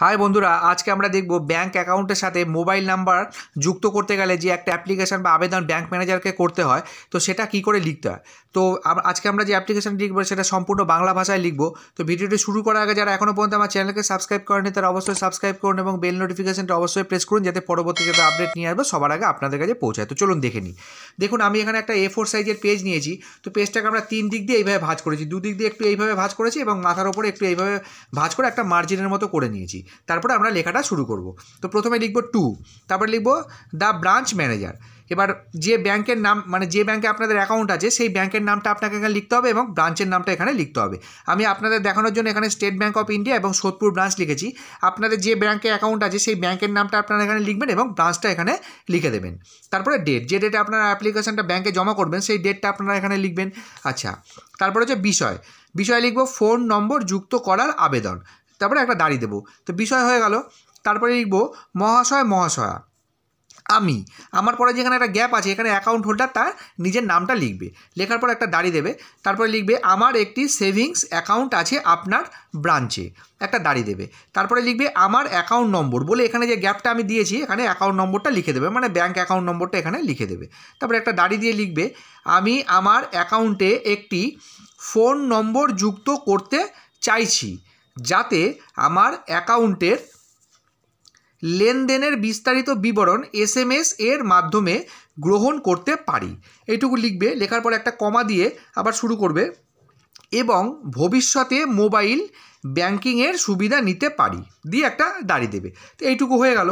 high বন্ধুরা আজকে আমরা দেখব ব্যাঙ্ক অ্যাকাউন্টের সাথে মোবাইল নাম্বার যুক্ত করতে গেলে যে একটা অ্যাপ্লিকেশান বা আবেদন ব্যাঙ্ক ম্যানেজারকে করতে হয় তো সেটা কি করে লিখতে হয় তো আজকে আমরা যে অ্যাপ্লিকেশান লিখবো সেটা সম্পূর্ণ বাংলা ভাষায় লিখবো তো ভিডিওটি শুরু করার আগে যারা এখনও পর্যন্ত আমার চ্যানেলকে সাবস্ক্রাইব করেনি তারা অবশ্যই সাবস্ক্রাইব করুন এবং বেল নোটিফিকেশানটা অবশ্যই প্রেস করুন যাতে পরবর্তী যাতে আপডেট নিয়ে আসবো সবার আগে আপনাদের কাছে পৌঁছায় তো চলুন দেখে নিই দেখুন আমি এখানে একটা এ ফোর সাইজের পেজ নিয়েছি তো পেজটাকে আমরা তিন দিক দিয়ে এইভাবে ভাজ করেছি দু দিক দিয়ে একটু এইভাবে ভাজ করেছি এবং মাথার ওপরে একটু এইভাবে ভাজ করে একটা মার্জিনের মতো করে নিয়েছি তারপরে আমরা লেখাটা শুরু করব তো প্রথমে লিখব টু তারপরে লিখব দ্য ব্রাঞ্চ ম্যানেজার এবার যে ব্যাংকের নাম মানে যে ব্যাংকে আপনাদের অ্যাকাউন্ট আছে সেই ব্যাংকের নামটা আপনাকে এখানে লিখতে হবে এবং ব্রাঞ্চের নামটা এখানে লিখতে হবে আমি আপনাদের দেখানোর জন্য এখানে স্টেট ব্যাঙ্ক অফ ইন্ডিয়া এবং সোদপুর ব্রাঞ্চ লিখেছি আপনাদের যে ব্যাংকে অ্যাকাউন্ট আছে সেই ব্যাংকের নামটা আপনারা এখানে লিখবেন এবং ব্রাঞ্চটা এখানে লিখে দেবেন তারপরে ডেট যে ডেটে আপনারা অ্যাপ্লিকেশানটা ব্যাংকে জমা করবেন সেই ডেটটা আপনারা এখানে লিখবেন আচ্ছা তারপরে হচ্ছে বিষয় বিষয় লিখব ফোন নম্বর যুক্ত করার আবেদন তারপরে একটা দাড়ি দেবো তো বিষয় হয়ে গেল তারপরে লিখবো মহাশয় মহাশয়া আমি আমার পরে যেখানে একটা গ্যাপ আছে এখানে অ্যাকাউন্ট হোল্ডার তার নিজের নামটা লিখবে লেখার পর একটা দাড়ি দেবে তারপরে লিখবে আমার একটি সেভিংস অ্যাকাউন্ট আছে আপনার ব্রাঞ্চে একটা দাড়ি দেবে তারপরে লিখবে আমার অ্যাকাউন্ট নম্বর বলে এখানে যে গ্যাপটা আমি দিয়েছি এখানে অ্যাকাউন্ট নম্বরটা লিখে দেবে মানে ব্যাঙ্ক অ্যাকাউন্ট নম্বরটা এখানে লিখে দেবে তারপরে একটা দাড়ি দিয়ে লিখবে আমি আমার অ্যাকাউন্টে একটি ফোন নম্বর যুক্ত করতে চাইছি যাতে আমার অ্যাকাউন্টের লেনদেনের বিস্তারিত বিবরণ এস এম এস এর মাধ্যমে গ্রহণ করতে পারি এটুকু লিখবে লেখার পর একটা কমা দিয়ে আবার শুরু করবে এবং ভবিষ্যতে মোবাইল ব্যাংকিংয়ের সুবিধা নিতে পারি দিয়ে একটা দাঁড়িয়ে দেবে তো এইটুকু হয়ে গেল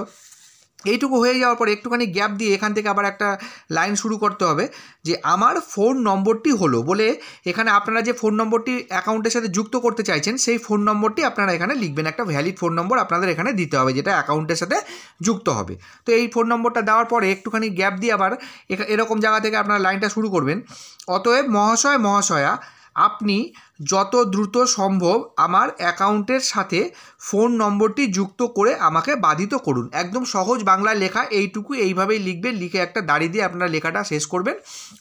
এইটুকু হয়ে যাওয়ার পর একটুখানি গ্যাপ দিয়ে এখান থেকে আবার একটা লাইন শুরু করতে হবে যে আমার ফোন নম্বরটি হলো বলে এখানে আপনারা যে ফোন নম্বরটি অ্যাকাউন্টের সাথে যুক্ত করতে চাইছেন সেই ফোন নম্বরটি আপনারা এখানে লিখবেন একটা ভ্যালিড ফোন নম্বর আপনাদের এখানে দিতে হবে যেটা অ্যাকাউন্টের সাথে যুক্ত হবে তো এই ফোন নম্বরটা দেওয়ার পরে একটুখানি গ্যাপ দিয়ে আবার এরকম জায়গা থেকে আপনারা লাইনটা শুরু করবেন অতএব মহাশয় মহাশয়া আপনি যত দ্রুত সম্ভব আমার অ্যাকাউন্টের সাথে ফোন নম্বরটি যুক্ত করে আমাকে বাধিত করুন একদম সহজ বাংলায় লেখা এইটুকু এইভাবেই লিখবে লিখে একটা দাড়ি দিয়ে আপনারা লেখাটা শেষ করবেন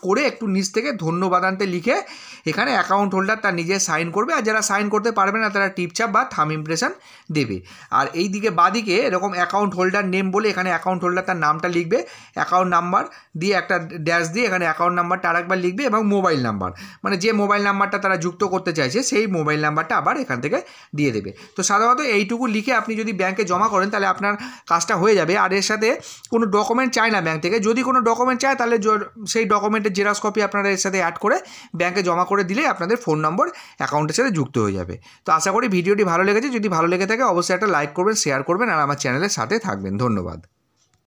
করে একটু নিচ থেকে ধন্যবাদ আনতে লিখে এখানে অ্যাকাউন্ট হোল্ডার তার নিজে সাইন করবে আর যারা সাইন করতে পারবে না তারা টিপচাপ বা থাম ইমপ্রেশন দেবে আর এই দিকে বাদিকে এরকম অ্যাকাউন্ট হোল্ডার নেম বলে এখানে অ্যাকাউন্ট হোল্ডার তার নামটা লিখবে অ্যাকাউন্ট নাম্বার দিয়ে একটা ড্যাশ দিয়ে এখানে অ্যাকাউন্ট নাম্বারটা আরেকবার লিখবে এবং মোবাইল নাম্বার মানে যে মোবাইল নাম্বারটা তারা যুক্ত করতে করতে চাইছে সেই মোবাইল নাম্বারটা আবার এখান থেকে দিয়ে দেবে তো সাধারণত এইটুকু লিখে আপনি যদি ব্যাংকে জমা করেন তাহলে আপনার কাজটা হয়ে যাবে আর এর সাথে কোনো ডকুমেন্ট চায় না ব্যাংক থেকে যদি কোনো ডকুমেন্ট চায় তাহলে সেই ডকুমেন্টের জেরক্স কপি আপনারা এর সাথে অ্যাড করে ব্যাংকে জমা করে দিলে আপনাদের ফোন নম্বর অ্যাকাউন্টের সাথে যুক্ত হয়ে যাবে তো আশা করি ভিডিওটি ভালো লেগেছে যদি ভালো লেগে থাকে অবশ্যই একটা লাইক করবেন শেয়ার করবেন আর আমার চ্যানেলের সাথে থাকবেন ধন্যবাদ